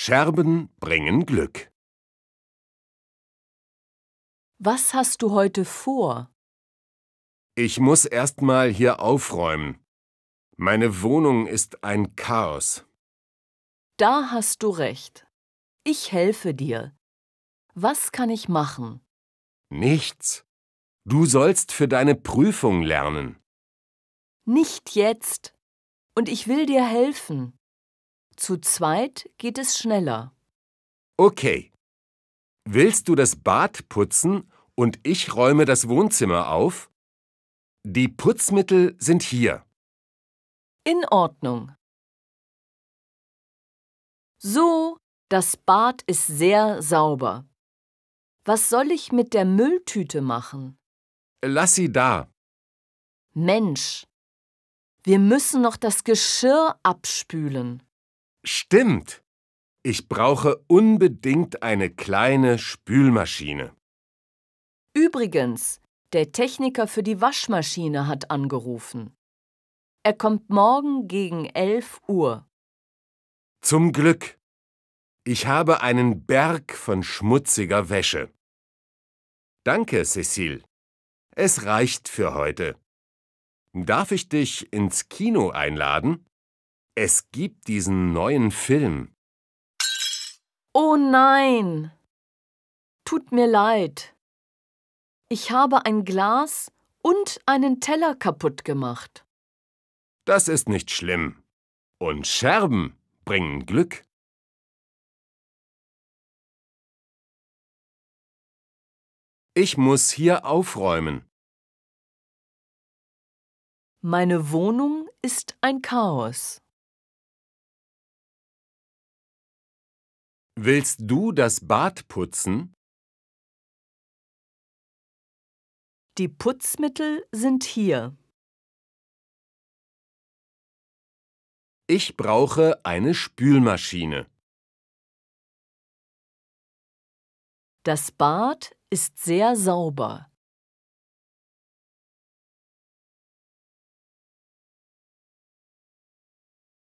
Scherben bringen Glück. Was hast du heute vor? Ich muss erst mal hier aufräumen. Meine Wohnung ist ein Chaos. Da hast du recht. Ich helfe dir. Was kann ich machen? Nichts. Du sollst für deine Prüfung lernen. Nicht jetzt. Und ich will dir helfen. Zu zweit geht es schneller. Okay. Willst du das Bad putzen und ich räume das Wohnzimmer auf? Die Putzmittel sind hier. In Ordnung. So, das Bad ist sehr sauber. Was soll ich mit der Mülltüte machen? Lass sie da. Mensch, wir müssen noch das Geschirr abspülen. Stimmt. Ich brauche unbedingt eine kleine Spülmaschine. Übrigens, der Techniker für die Waschmaschine hat angerufen. Er kommt morgen gegen 11 Uhr. Zum Glück. Ich habe einen Berg von schmutziger Wäsche. Danke, Cecile. Es reicht für heute. Darf ich dich ins Kino einladen? Es gibt diesen neuen Film. Oh nein! Tut mir leid. Ich habe ein Glas und einen Teller kaputt gemacht. Das ist nicht schlimm. Und Scherben bringen Glück. Ich muss hier aufräumen. Meine Wohnung ist ein Chaos. Willst du das Bad putzen? Die Putzmittel sind hier. Ich brauche eine Spülmaschine. Das Bad ist sehr sauber.